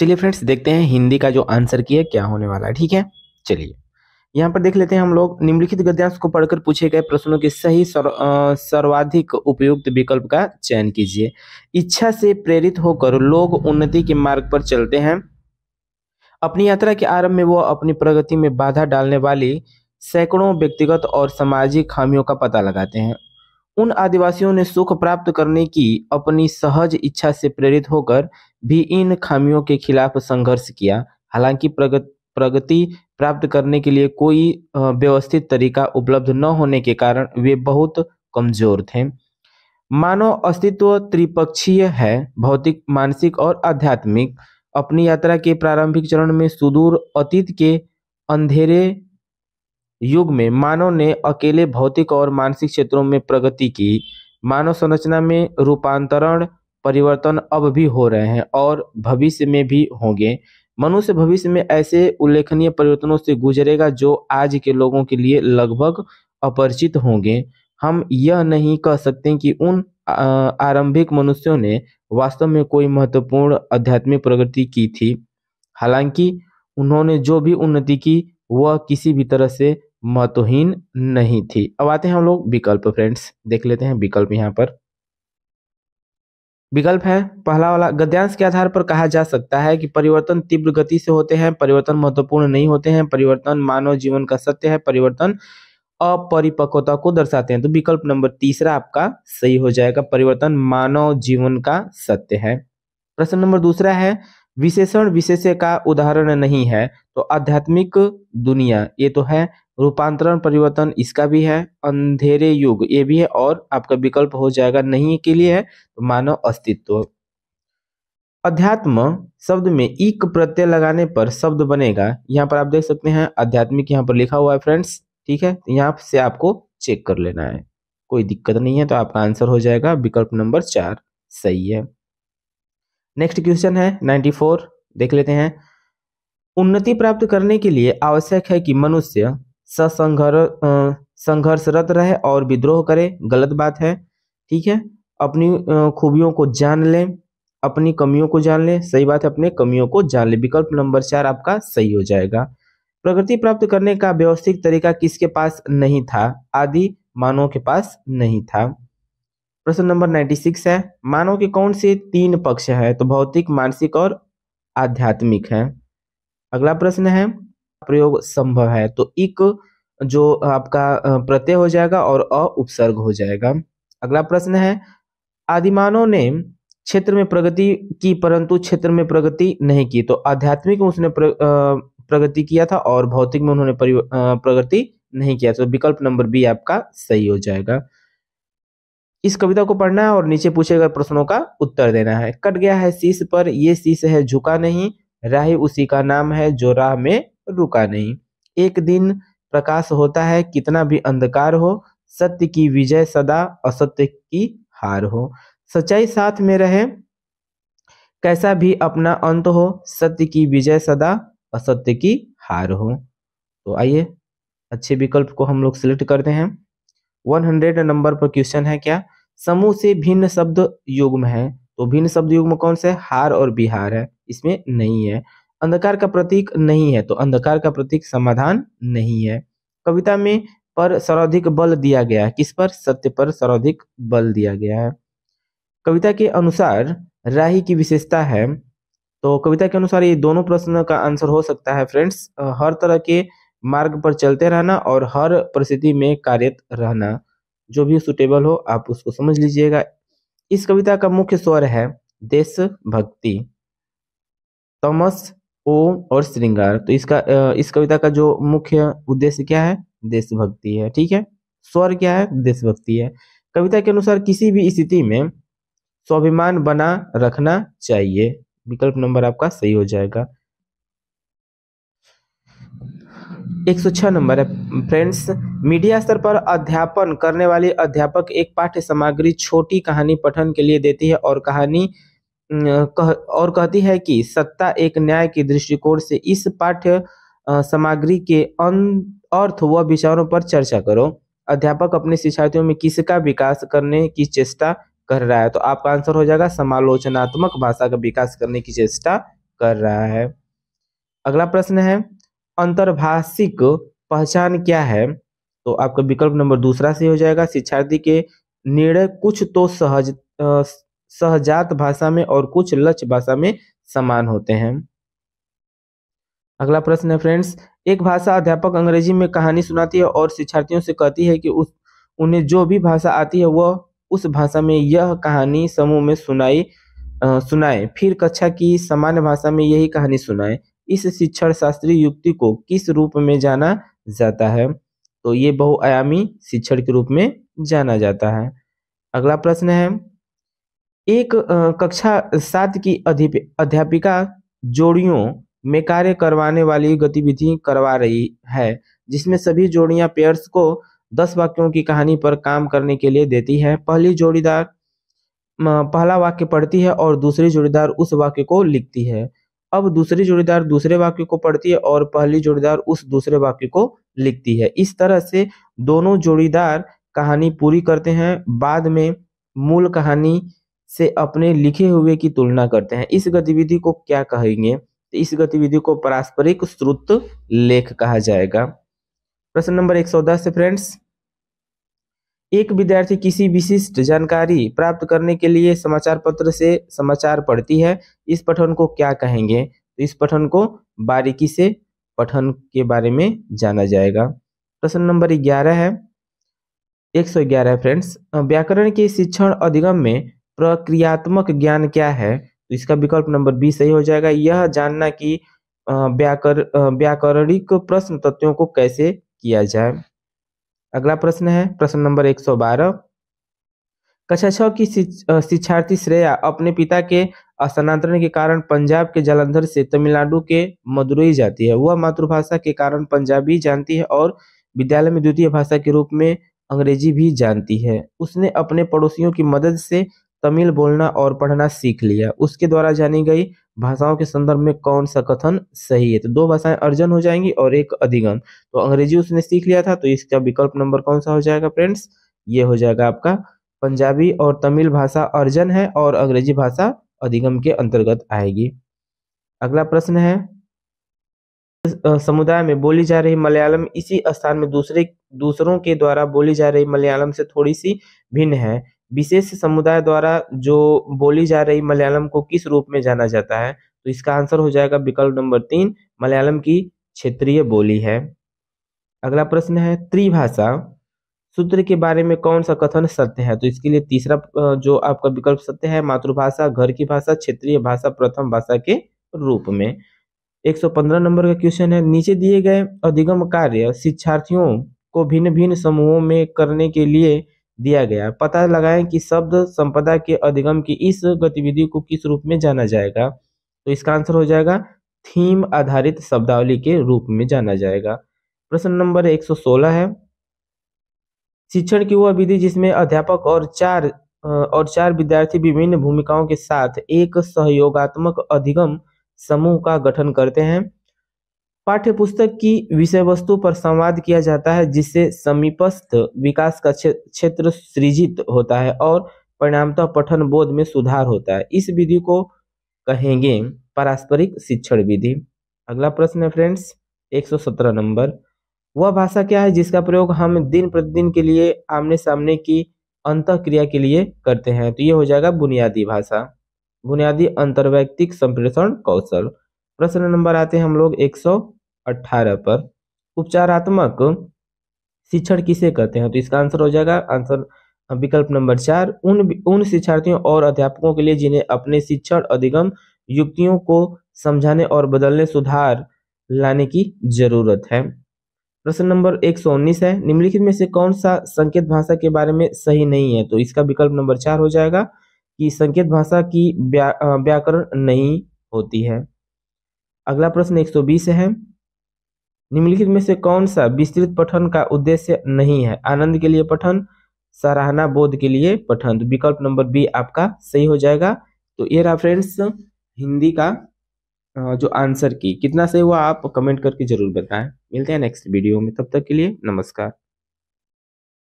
चलिए फ्रेंड्स देखते हैं हिंदी का जो आंसर की है क्या होने वाला है ठीक है चलिए यहाँ पर देख लेते हैं हम लोग निम्नलिखित गद्यांश को पढ़कर पूछे गए प्रश्नों के सही सर्वाधिक उपयुक्त विकल्प का चयन कीजिए इच्छा से प्रेरित होकर लोग उन्नति के मार्ग पर चलते हैं अपनी यात्रा के आरंभ में वो अपनी प्रगति में बाधा डालने वाली सैकड़ों व्यक्तिगत और सामाजिक खामियों का पता लगाते हैं उन आदिवासियों ने सुख प्राप्त करने की अपनी सहज इच्छा से प्रेरित होकर भी इन खामियों के खिलाफ संघर्ष किया हालांकि प्रगति प्रगति प्राप्त करने के लिए कोई व्यवस्थित तरीका उपलब्ध न होने के कारण वे बहुत कमजोर थे मानव अस्तित्व त्रिपक्षीय है भौतिक मानसिक और आध्यात्मिक अपनी यात्रा के प्रारंभिक चरण में सुदूर अतीत के अंधेरे युग में मानव ने अकेले भौतिक और मानसिक क्षेत्रों में प्रगति की मानव संरचना में रूपांतरण परिवर्तन अब भी हो रहे हैं और भविष्य में भी होंगे मनुष्य भविष्य में ऐसे उल्लेखनीय परिवर्तनों से गुजरेगा जो आज के लोगों के लिए लगभग अपरिचित होंगे हम यह नहीं कह सकते कि उन आरंभिक मनुष्यों ने वास्तव में कोई महत्वपूर्ण आध्यात्मिक प्रगति की थी हालांकि उन्होंने जो भी उन्नति की वह किसी भी तरह से महत्वहीन नहीं थी अब आते हैं हम लोग विकल्प फ्रेंड्स देख लेते हैं विकल्प यहाँ पर विकल्प है पहला वाला गद्यांश के आधार पर कहा जा सकता है कि परिवर्तन तीव्र गति से होते हैं परिवर्तन महत्वपूर्ण नहीं होते हैं परिवर्तन मानव जीवन का सत्य है परिवर्तन अपरिपक्वता को दर्शाते हैं तो विकल्प नंबर तीसरा आपका सही हो जाएगा परिवर्तन मानव जीवन का सत्य है प्रश्न नंबर दूसरा है विशेषण विशेष का उदाहरण नहीं है तो आध्यात्मिक दुनिया ये तो है रूपांतरण परिवर्तन इसका भी है अंधेरे युग ये भी है और आपका विकल्प हो जाएगा नहीं के लिए है तो मानव अस्तित्व अध्यात्म शब्द में इक प्रत्यय लगाने पर शब्द बनेगा यहाँ पर आप देख सकते हैं आध्यात्मिक यहाँ पर लिखा हुआ है फ्रेंड्स ठीक है तो यहाँ से आपको चेक कर लेना है कोई दिक्कत नहीं है तो आपका आंसर हो जाएगा विकल्प नंबर चार सही है नेक्स्ट क्वेश्चन है नाइन्टी फोर देख लेते हैं उन्नति प्राप्त करने के लिए आवश्यक है कि मनुष्य ससंघर संघर्षरत रहे और विद्रोह करे गलत बात है ठीक है अपनी खूबियों को जान लें अपनी कमियों को जान लें सही बात है अपने कमियों को जान लें विकल्प नंबर चार आपका सही हो जाएगा प्रगति प्राप्त करने का व्यवस्थित तरीका किसके पास नहीं था आदि मानव के पास नहीं था प्रश्न नंबर नाइन्टी सिक्स है मानव के कौन से तीन पक्ष है तो भौतिक मानसिक और आध्यात्मिक है अगला प्रश्न है प्रयोग संभव है तो इक जो आपका प्रत्यय हो जाएगा और अ उपसर्ग हो जाएगा अगला प्रश्न है आदिमानों ने क्षेत्र में प्रगति की परंतु क्षेत्र में प्रगति नहीं की तो आध्यात्मिक में उसने प्रगति किया था और भौतिक में उन्होंने प्रगति नहीं किया तो विकल्प नंबर बी आपका सही हो जाएगा इस कविता को पढ़ना है और नीचे पूछे गए प्रश्नों का उत्तर देना है कट गया है शीश पर ये शीश है झुका नहीं राह उसी का नाम है जो राह में रुका नहीं एक दिन प्रकाश होता है कितना भी अंधकार हो सत्य की विजय सदा असत्य की हार हो सच्चाई साथ में रहे कैसा भी अपना अंत हो सत्य की विजय सदा असत्य की हार हो तो आइए अच्छे विकल्प को हम लोग सिलेक्ट करते हैं 100 नंबर पर क्वेश्चन है क्या समूह से भिन्न शब्द युग्म है तो भिन्न शब्द युग्म कौन से हार और बिहार है इसमें नहीं है अंधकार का प्रतीक नहीं है तो अंधकार का प्रतीक समाधान नहीं है कविता में पर सर्वाधिक बल दिया गया है किस पर सत्य पर सर्वाधिक बल दिया गया है कविता के अनुसार राही की विशेषता है तो कविता के अनुसार ये दोनों प्रश्न का आंसर हो सकता है फ्रेंड्स हर तरह के मार्ग पर चलते रहना और हर परिस्थिति में कार्यरत रहना जो भी सुटेबल हो आप उसको समझ लीजिएगा इस कविता का मुख्य स्वर है देशभक्ति तमस ओम और श्रृंगार तो इसका इस कविता का जो मुख्य उद्देश्य क्या है देशभक्ति है ठीक है स्वर क्या है देशभक्ति है कविता के अनुसार किसी भी स्थिति में स्वाभिमान बना रखना चाहिए विकल्प नंबर आपका सही हो जाएगा एक सौ छह नंबर है फ्रेंड्स मीडिया स्तर पर अध्यापन करने वाले अध्यापक एक पाठ्य सामग्री छोटी कहानी पठन के लिए देती है और कहानी कह और कहती है कि सत्ता एक न्याय के दृष्टिकोण से इस पाठ्य सामग्री के अर्थ व विचारों पर चर्चा करो अध्यापक अपने शिक्षार्थियों में किसका विकास करने की चेष्टा कर रहा है तो आपका आंसर हो जाएगा समालोचनात्मक भाषा का विकास करने की चेष्टा कर रहा है अगला प्रश्न है अंतर्भाषिक पहचान क्या है तो आपका विकल्प नंबर दूसरा से हो जाएगा शिक्षार्थी के निर्णय कुछ तो सहज सहजात भाषा में और कुछ लच भाषा में समान होते हैं अगला प्रश्न है फ्रेंड्स एक भाषा अध्यापक अंग्रेजी में कहानी सुनाती है और शिक्षार्थियों से कहती है कि उस उन्हें जो भी भाषा आती है वह उस भाषा में यह कहानी समूह में सुनाई आ, सुनाए फिर कक्षा की सामान्य भाषा में यही कहानी सुनाए इस शिक्षण शास्त्रीय युक्ति को किस रूप में जाना जाता है तो ये बहुआयामी शिक्षण के रूप में जाना जाता है अगला प्रश्न है एक कक्षा सात की अध्यापिका जोड़ियों में कार्य करवाने वाली गतिविधि करवा रही है जिसमें सभी जोड़ियां पेयर्स को दस वाक्यों की कहानी पर काम करने के लिए देती है पहली जोड़ीदार पहला वाक्य पढ़ती है और दूसरी जोड़ीदार उस वाक्य को लिखती है अब दूसरी जोड़ीदार दूसरे वाक्य को पढ़ती है और पहली जोड़ीदार उस दूसरे वाक्य को लिखती है इस तरह से दोनों जोड़ीदार कहानी पूरी करते हैं बाद में मूल कहानी से अपने लिखे हुए की तुलना करते हैं इस गतिविधि को क्या कहेंगे तो इस गतिविधि को पारस्परिक श्रुत लेख कहा जाएगा प्रश्न नंबर 110 से फ्रेंड्स एक विद्यार्थी किसी विशिष्ट जानकारी प्राप्त करने के लिए समाचार पत्र से समाचार पढ़ती है इस पठन को क्या कहेंगे तो इस पठन को बारीकी से पठन के बारे में जाना जाएगा प्रश्न नंबर ग्यारह है एक सौ ग्यारह फ्रेंड्स व्याकरण के शिक्षण अधिगम में प्रक्रियात्मक ज्ञान क्या है तो इसका विकल्प नंबर बी सही हो जाएगा यह जानना कि व्याकर व्याकरणिक प्रश्न तत्वों को कैसे किया जाए अगला प्रश्न है प्रश्न नंबर 112 कक्षा छ की शिक्षार्थी श्रेया अपने पिता के स्थानांतरण के कारण पंजाब के जालंधर से तमिलनाडु के मदुरई जाती है वह मातृभाषा के कारण पंजाबी जानती है और विद्यालय में द्वितीय भाषा के रूप में अंग्रेजी भी जानती है उसने अपने पड़ोसियों की मदद से तमिल बोलना और पढ़ना सीख लिया उसके द्वारा जानी गई भाषाओं के संदर्भ में कौन सा कथन सही है तो दो भाषाएं अर्जन हो जाएंगी और एक अधिगम तो अंग्रेजी उसने सीख लिया था तो इसका विकल्प नंबर कौन सा हो जाएगा फ्रेंड्स ये हो जाएगा आपका पंजाबी और तमिल भाषा अर्जन है और अंग्रेजी भाषा अधिगम के अंतर्गत आएगी अगला प्रश्न है समुदाय में बोली जा रही मलयालम इसी स्थान में दूसरे दूसरों के द्वारा बोली जा रही मलयालम से थोड़ी सी भिन्न है विशेष समुदाय द्वारा जो बोली जा रही मलयालम को किस रूप में जाना जाता है तो इसका आंसर हो जाएगा विकल्प नंबर तीन मलयालम की क्षेत्रीय बोली है अगला प्रश्न है त्रिभाषा सूत्र के बारे में कौन सा कथन सत्य है तो इसके लिए तीसरा जो आपका विकल्प सत्य है मातृभाषा घर की भाषा क्षेत्रीय भाषा प्रथम भाषा के रूप में 115 नंबर का क्वेश्चन है नीचे दिए गए अधिगम कार्य शिक्षार्थियों को भिन्न भिन्न समूहों में करने के लिए दिया गया पता लगाएं कि शब्द संपदा के अधिगम की इस गतिविधि को किस रूप में जाना जाएगा तो इसका आंसर हो जाएगा थीम आधारित शब्दावली के रूप में जाना जाएगा प्रश्न नंबर 116 है शिक्षण की वह विधि जिसमें अध्यापक और चार और चार विद्यार्थी विभिन्न भूमिकाओं के साथ एक सहयोगात्मक अधिगम समूह का गठन करते हैं पाठ्य पुस्तक की विषय वस्तु पर संवाद किया जाता है जिससे समीपस्थ विकास का क्षेत्र सृजित होता है और परिणामतः पठन बोध में सुधार होता है इस विधि को कहेंगे पारस्परिक शिक्षण विधि अगला प्रश्न है फ्रेंड्स 117 नंबर वह भाषा क्या है जिसका प्रयोग हम दिन प्रतिदिन के लिए आमने सामने की अंत क्रिया के लिए करते हैं तो ये हो जाएगा बुनियादी भाषा बुनियादी अंतर्वैक्तिक संप्रेषण कौशल प्रश्न नंबर आते हैं हम लोग एक सौ अठारह पर उपचारात्मक शिक्षण किसे कहते हैं तो इसका आंसर हो जाएगा आंसर विकल्प नंबर चार उन उन शिक्षार्थियों और अध्यापकों के लिए जिन्हें अपने शिक्षण अधिगम युक्तियों को समझाने और बदलने सुधार लाने की जरूरत है प्रश्न नंबर 119 है निम्नलिखित में से कौन सा संकेत भाषा के बारे में सही नहीं है तो इसका विकल्प नंबर चार हो जाएगा कि संकेत भाषा की व्याकरण नहीं होती है अगला प्रश्न 120 है निम्नलिखित में से कौन सा विस्तृत पठन का उद्देश्य नहीं है आनंद के लिए पठन सराहना बोध के लिए पठन तो विकल्प नंबर बी आपका सही हो जाएगा तो ये रहा फ्रेंड्स हिंदी का जो आंसर की कितना सही हुआ आप कमेंट करके जरूर बताएं मिलते हैं नेक्स्ट वीडियो में तब तक के लिए नमस्कार